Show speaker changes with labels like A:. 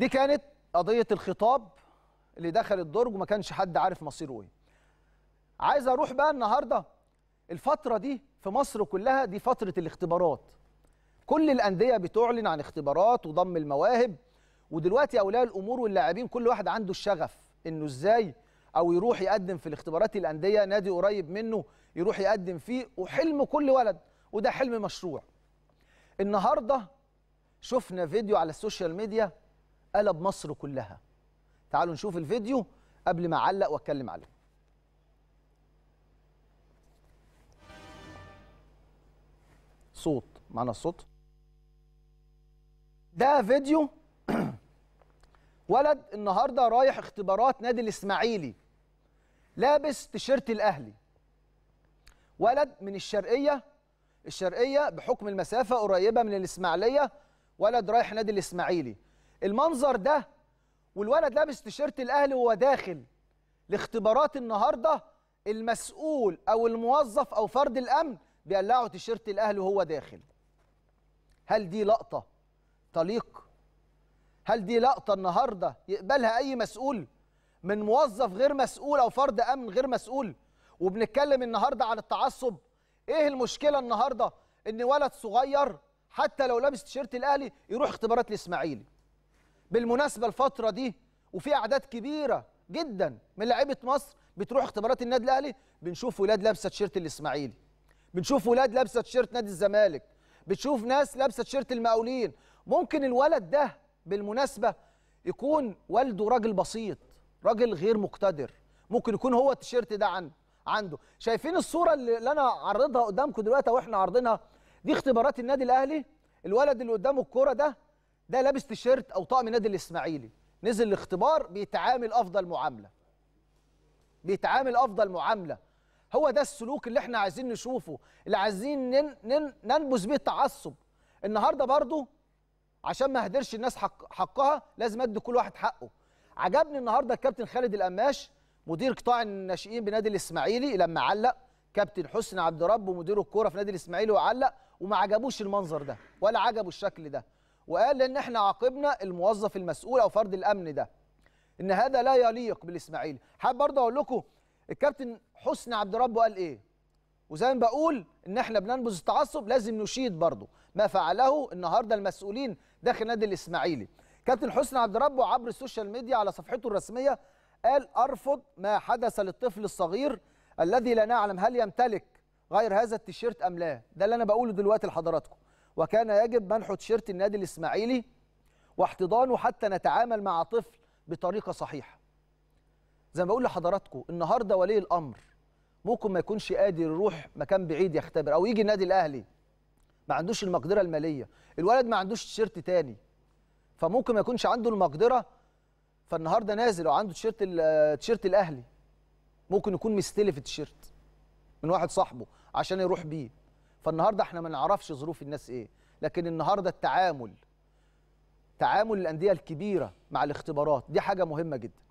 A: دي كانت قضيه الخطاب اللي دخل الدرج وما كانش حد عارف مصيره ايه عايز اروح بقى النهارده الفتره دي في مصر كلها دي فتره الاختبارات كل الانديه بتعلن عن اختبارات وضم المواهب ودلوقتي اولياء الامور واللاعبين كل واحد عنده الشغف انه ازاي او يروح يقدم في الاختبارات الانديه نادي قريب منه يروح يقدم فيه وحلم كل ولد وده حلم مشروع النهارده شفنا فيديو على السوشيال ميديا قلب مصر كلها تعالوا نشوف الفيديو قبل ما اعلق واتكلم عليه صوت معنا الصوت ده فيديو ولد النهارده رايح اختبارات نادي الاسماعيلي لابس تيشيرت الاهلي ولد من الشرقيه الشرقيه بحكم المسافه قريبه من الاسماعيليه ولد رايح نادي الاسماعيلي المنظر ده والولد لابس تيشيرت الاهلي وهو داخل لاختبارات النهارده المسؤول او الموظف او فرد الامن بيقلعوا تيشيرت الاهلي وهو داخل هل دي لقطه تليق هل دي لقطه النهارده يقبلها اي مسؤول من موظف غير مسؤول او فرد امن غير مسؤول وبنتكلم النهارده عن التعصب ايه المشكله النهارده ان ولد صغير حتى لو لابس تيشيرت الاهلي يروح اختبارات الاسماعيلي بالمناسبه الفتره دي وفي اعداد كبيره جدا من لعيبه مصر بتروح اختبارات النادي الاهلي بنشوف ولاد لابسه تيشيرت الاسماعيلي بنشوف ولاد لابسه تيشيرت نادي الزمالك بتشوف ناس لابسه تيشيرت المقاولين ممكن الولد ده بالمناسبه يكون والده راجل بسيط راجل غير مقتدر ممكن يكون هو التيشيرت ده عنده عنده شايفين الصوره اللي انا عرضها قدامكم دلوقتي واحنا عارضينها دي اختبارات النادي الاهلي الولد اللي قدامه الكوره ده ده لابس تيشيرت او طقم نادي الاسماعيلي نزل الاختبار بيتعامل افضل معامله بيتعامل افضل معامله هو ده السلوك اللي احنا عايزين نشوفه اللي عايزين نن نن ننبذ بيه التعصب النهارده برضو عشان ما اهدرش الناس حق حقها لازم ادي كل واحد حقه عجبني النهارده الكابتن خالد القماش مدير قطاع الناشئين بنادي الاسماعيلي لما علق كابتن حسن عبد رب ومدير الكوره في نادي الاسماعيلي وعلق وما عجبوش المنظر ده ولا عجبه الشكل ده وقال ان احنا عاقبنا الموظف المسؤول او فرد الامن ده ان هذا لا يليق بالاسماعيلي حابب برضه اقول لكم الكابتن حسني عبد ربه قال ايه وزي ما بقول ان احنا بننبذ التعصب لازم نشيد برضه ما فعله النهارده المسؤولين داخل نادي الاسماعيلي كابتن حسني عبد ربه عبر السوشيال ميديا على صفحته الرسميه قال ارفض ما حدث للطفل الصغير الذي لا نعلم هل يمتلك غير هذا التيشيرت ام لا ده اللي انا بقوله دلوقتي لحضراتكم وكان يجب منح تيشيرت النادي الاسماعيلي واحتضانه حتى نتعامل مع طفل بطريقه صحيحه زي ما بقول لحضراتكم النهارده ولي الامر ممكن ما يكونش قادر يروح مكان بعيد يختبر او يجي النادي الاهلي ما عندوش المقدره الماليه الولد ما عندوش تيشيرت تاني فممكن ما يكونش عنده المقدره فالنهارده نازل او عنده تيشيرت تيشيرت الاهلي ممكن يكون مستلف التيشيرت من واحد صاحبه عشان يروح بيه فالنهارده احنا ما نعرفش ظروف الناس ايه لكن النهارده التعامل تعامل الانديه الكبيره مع الاختبارات دي حاجه مهمه جدا